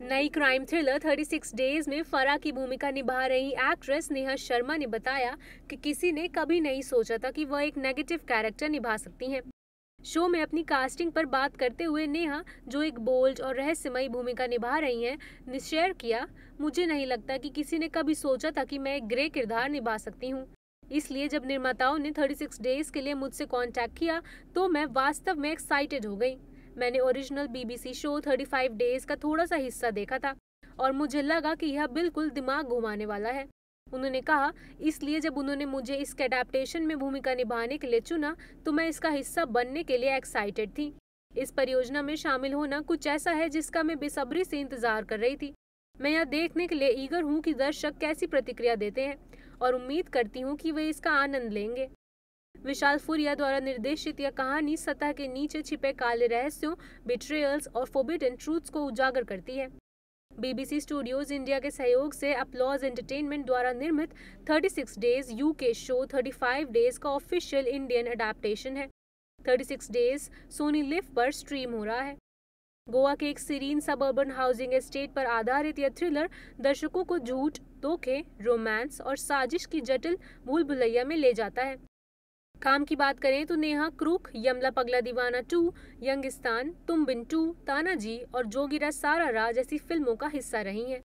नई crime thriller 36 days में फरा की भूमिका निभा रही एक्ट्रेस नेहा शर्मा ने बताया कि किसी ने कभी नहीं सोचा था कि वह एक नेगेटिव कैरेक्टर निभा सकती हैं शो में अपनी कास्टिंग पर बात करते हुए नेहा जो एक बोल्ड और रहस्यमय भूमिका निभा रही हैं ने शेयर किया मुझे नहीं लगता कि किसी ने कभी सोचा था कि मैं एक ग्रे किरदार निभा सकती हूँ इसलिए जब निर्माताओं ने 36 डेज के लिए मुझसे कांटेक्ट किया तो मैं वास्तव में एक्साइटेड हो गई मैंने ओरिजिनल बीबीसी शो 35 डेज का थोड़ा सा हिस्सा देखा था और मुझे लगा कि यह बिल्कुल दिमाग घुमाने वाला है उन्होंने कहा इसलिए जब उन्होंने मुझे इस अडेप्टेशन में भूमिका निभाने के लिए चुना तो मैं इसका हिस्सा बनने के लिए एक्साइटेड थी इस परियोजना में शामिल होना कुछ ऐसा है जिसका मैं बेसब्री से इंतजार कर रही थी मैं यह देखने के लिए ईगर हूँ कि दर्शक कैसी प्रतिक्रिया देते हैं और उम्मीद करती हूँ कि वे इसका आनंद लेंगे विशाल फुरिया द्वारा निर्देशित यह कहानी सतह के नीचे छिपे काले रहस्यों बिट्रेयल्स और फोबिडन ट्रूथ्स को उजागर करती है बीबीसी स्टूडियोज इंडिया के सहयोग से अपलॉज एंटरटेनमेंट द्वारा निर्मित 36 डेज यूके शो 35 डेज का ऑफिशियल इंडियन अडेप्टेशन है 36 डेज सोनी लिव पर स्ट्रीम हो रहा है गोवा के एक सीरीन सब अर्बन हाउसिंग एस्टेट पर आधारित यह थ्रिलर दर्शकों को झूठ धोखे रोमांस और साजिश की जटिल भूल भुलैया में ले जाता है काम की बात करें तो नेहा क्रूक यमला पगला दीवाना टू यंगिस्तान तुम बिन टू तानाजी और जोगिरा सारा रा जैसी फिल्मों का हिस्सा रही हैं